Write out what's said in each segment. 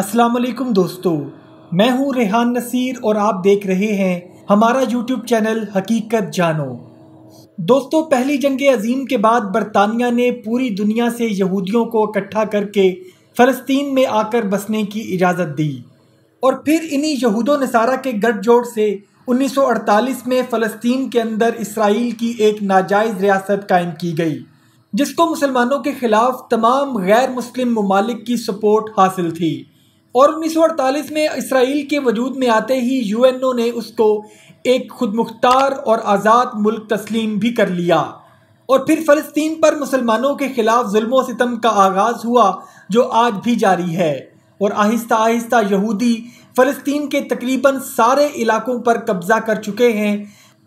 अस्सलाम वालेकुम दोस्तों मैं हूं रेहान नसीर और आप देख रहे हैं हमारा यूट्यूब चैनल हकीकत जानो दोस्तों पहली जंग अजीम के बाद बरतानिया ने पूरी दुनिया से यहूदियों को इकट्ठा करके फ़लस्तीन में आकर बसने की इजाज़त दी और फिर इन्हीं यहूद नसारा के गठजोड़ से 1948 में फ़लस्तीन के अंदर इसराइल की एक नाजायज़ रियासत कायम की गई जिसको मुसलमानों के ख़िलाफ़ तमाम गैर मुस्लिम ममालिक की सपोर्ट हासिल थी और 1948 में इसराइल के वजूद में आते ही यूएनओ ने उसको एक खुद मुख्तार और आज़ाद मुल्क तस्लीम भी कर लिया और फिर फ़लस्तीन पर मुसलमानों के ख़िलाफ़ जुल्म सितम का आगाज़ हुआ जो आज भी जारी है और आहिस्ता आहिस्ता यहूदी फ़लस्तीन के तकरीबन सारे इलाकों पर कब्ज़ा कर चुके हैं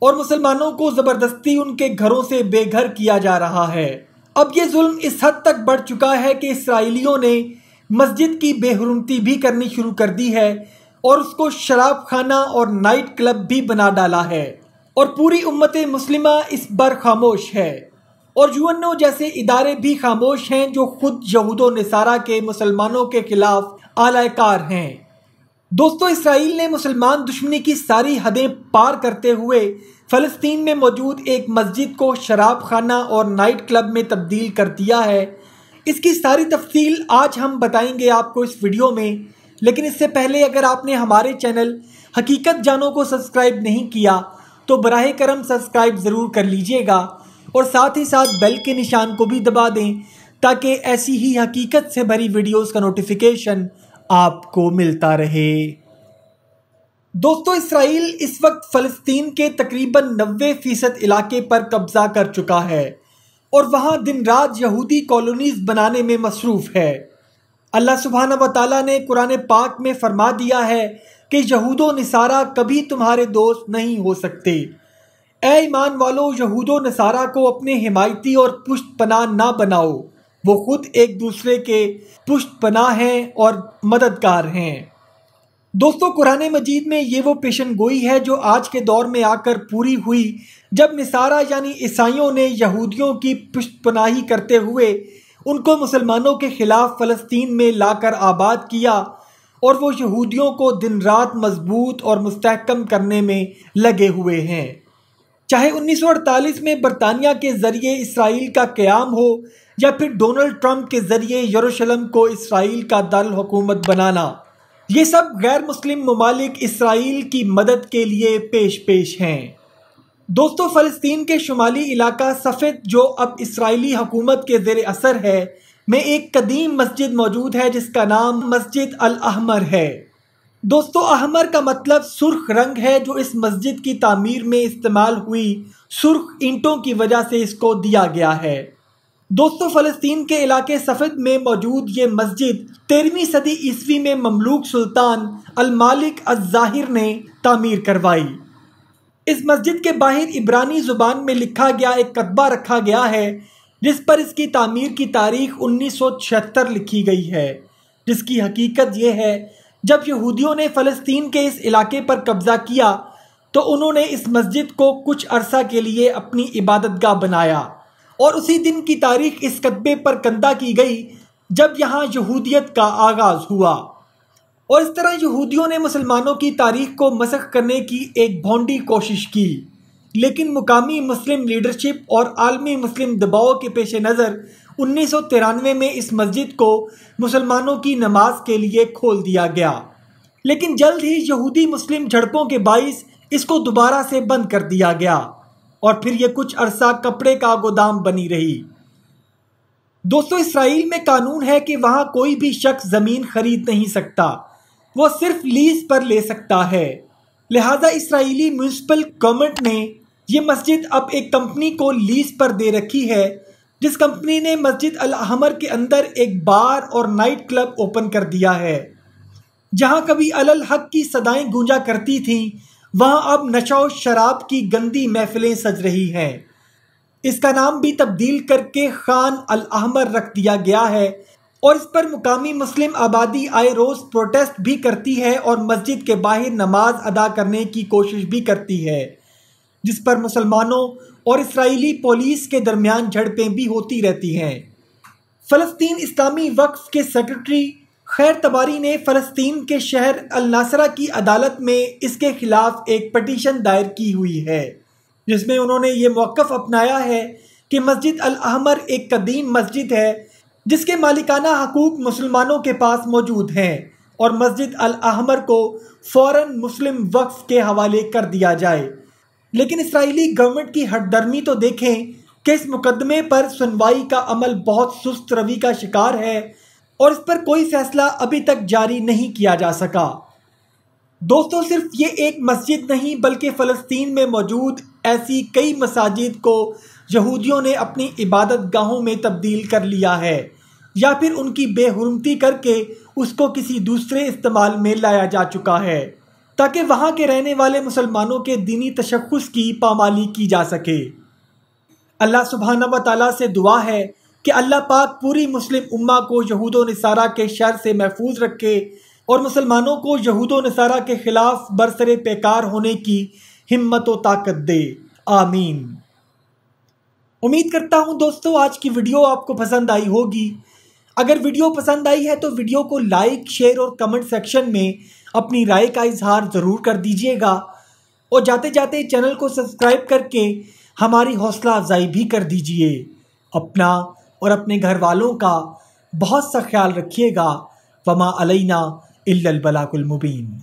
और मुसलमानों को ज़बरदस्ती उनके घरों से बेघर किया जा रहा है अब ये जुल्म इस हद तक बढ़ चुका है कि इसराइलियों ने मस्जिद की बेहरमती भी करनी शुरू कर दी है और उसको शराब खाना और नाइट क्लब भी बना डाला है और पूरी उम्मत मुस्लिम इस बार खामोश है और यू जैसे इदारे भी खामोश हैं जो खुद यहूद नसारा के मुसलमानों के खिलाफ आलायकार हैं दोस्तों इसराइल ने मुसलमान दुश्मनी की सारी हदें पार करते हुए फ़लस्तीन में मौजूद एक मस्जिद को शराब खाना और नाइट क्लब में तब्दील कर दिया है इसकी सारी तफसील आज हम बताएंगे आपको इस वीडियो में लेकिन इससे पहले अगर आपने हमारे चैनल हकीकत जानो को सब्सक्राइब नहीं किया तो बरह करम सब्सक्राइब ज़रूर कर लीजिएगा और साथ ही साथ बेल के निशान को भी दबा दें ताकि ऐसी ही हकीकत से भरी वीडियोस का नोटिफिकेशन आपको मिलता रहे दोस्तों इसराइल इस वक्त फ़लस्तीन के तकरीबन नबे फ़ीसद इलाके पर कब्ज़ा कर चुका है और वहाँ दिन रात यहूदी कॉलोनीज बनाने में मसरूफ़ है अल्लाह सुबहाना वाली ने कुरान पाक में फरमा दिया है कि यहूद नसारा कभी तुम्हारे दोस्त नहीं हो सकते ए ईमान वालों यहूद नसारा को अपने हिमायती और पुष्ट पना ना बनाओ वो खुद एक दूसरे के पुष्ट पना हैं और मददगार हैं दोस्तों कुरान मजीद में ये वो पेशन गोई है जो आज के दौर में आकर पूरी हुई जब निसारा यानी ईसाइयों ने यहूदियों की पुष्पनाही पनाही करते हुए उनको मुसलमानों के ख़िलाफ़ फ़लस्तीन में लाकर आबाद किया और वो यहूदियों को दिन रात मजबूत और मुस्तकम करने में लगे हुए हैं चाहे 1948 में बरतानिया के ज़रिए इसराइल का क़्याम हो या फिर डोनल्ड ट्रंप के ज़रिए यरूशलम को इसराइल का दारकूमत बनाना ये सब गैर मुस्लिम ममालिक इसराइल की मदद के लिए पेश पेश हैं दोस्तों फ़लस्तीन के शुमाली इलाका सफ़ेद जो अब इसराइली हुकूमत के जेर असर है में एक कदीम मस्जिद मौजूद है जिसका नाम मस्जिद अल अहमर है दोस्तों अहमर का मतलब सुर्ख रंग है जो इस मस्जिद की तामीर में इस्तेमाल हुई सुर्ख ईंटों की वजह से इसको दिया गया है दोस्तों फ़लस्तीन के इलाके सफ़द में मौजूद ये मस्जिद तेरहवीं सदी ईस्वी में ममलूक सुल्तान अलमालिक अज़ाहिर ने तामीर करवाई इस मस्जिद के बाहर इब्रानी ज़ुबान में लिखा गया एक कदबा रखा गया है जिस पर इसकी तामीर की तारीख उन्नीस लिखी गई है जिसकी हकीकत यह है जब यहूदियों ने फ़लस्तीन के इस इलाके पर कब्ज़ा किया तो उन्होंने इस मस्जिद को कुछ अरसा के लिए अपनी इबादतगाह बनाया और उसी दिन की तारीख इस कदबे पर कंदा की गई जब यहाँ यहूदियत का आगाज़ हुआ और इस तरह यहूदियों ने मुसलमानों की तारीख को मशक करने की एक भोंडी कोशिश की लेकिन मुकामी मुस्लिम लीडरशिप और आलमी मुस्लिम दबाव के पेश नज़र उन्नीस सौ तिरानवे में इस मस्जिद को मुसलमानों की नमाज के लिए खोल दिया गया लेकिन जल्द ही यहूदी मुस्लिम झड़पों के बाईस इसको दोबारा से बंद कर दिया गया और फिर यह कुछ अरसा कपड़े का गोदाम बनी रही दोस्तों इसराइल में कानून है कि वहां कोई भी शख्स ज़मीन खरीद नहीं सकता वो सिर्फ लीज पर ले सकता है लिहाजा इसराइली म्यूनसिपल गवर्नमेंट ने यह मस्जिद अब एक कंपनी को लीज पर दे रखी है जिस कंपनी ने मस्जिद अल अहमर के अंदर एक बार और नाइट क्लब ओपन कर दिया है जहां कभी अल हक की सदाएं गूंजा करती थीं वहां अब नशा शराब की गंदी महफिलें सज रही हैं इसका नाम भी तब्दील करके खान अल अहमर रख दिया गया है और इस पर मुकामी मुस्लिम आबादी आए रोज़ प्रोटेस्ट भी करती है और मस्जिद के बाहर नमाज अदा करने की कोशिश भी करती है जिस पर मुसलमानों और इसराइली पुलिस के दरमियान झड़पें भी होती रहती हैं फ़लस्तीन इस्लामी वक्फ के सेक्रेटरी खैर तबारी ने फ़लस्तीन के शहर अलनासरा की अदालत में इसके खिलाफ एक पटिशन दायर की हुई है जिसमें उन्होंने ये मौक़ अपनाया है कि मस्जिद अहमर एक कदीम मस्जिद है जिसके मालिकाना हकूक़ मुसलमानों के पास मौजूद हैं और मस्जिद अहमर को फ़ौर मुस्लिम वक्फ के हवाले कर दिया जाए लेकिन इसराइली गवर्नमेंट की हटदर्मी तो देखें कि इस मुकदमे पर सुनवाई का अमल बहुत सुस्त रवि का शिकार है और इस पर कोई फैसला अभी तक जारी नहीं किया जा सका दोस्तों सिर्फ ये एक मस्जिद नहीं बल्कि फ़लस्तीन में मौजूद ऐसी कई मसाजिद को यहूदियों ने अपनी इबादत गाहों में तब्दील कर लिया है या फिर उनकी बेहरमती करके उसको किसी दूसरे इस्तेमाल में लाया जा चुका है ताकि वहाँ के रहने वाले मुसलमानों के दीनी तशखस की पामाली की जा सके अल्लाह सुबहाना व से दुआ है कि अल्लाह पाक पूरी मुस्लिम उम्मा को यहूद नसारा के शर से महफूज रखे और मुसलमानों को यहूद नसारा के ख़िलाफ़ बरसर पेकार होने की हिम्मत व ताकत दे आमीन उम्मीद करता हूँ दोस्तों आज की वीडियो आपको पसंद आई होगी अगर वीडियो पसंद आई है तो वीडियो को लाइक शेयर और कमेंट सेक्शन में अपनी राय का इजहार ज़रूर कर दीजिएगा और जाते जाते चैनल को सब्सक्राइब करके हमारी हौसला अफजाई भी कर दीजिए अपना और अपने घर वालों का बहुत सा ख्याल रखिएगा वमा अलैना इल्लल बलाकुल मुबीन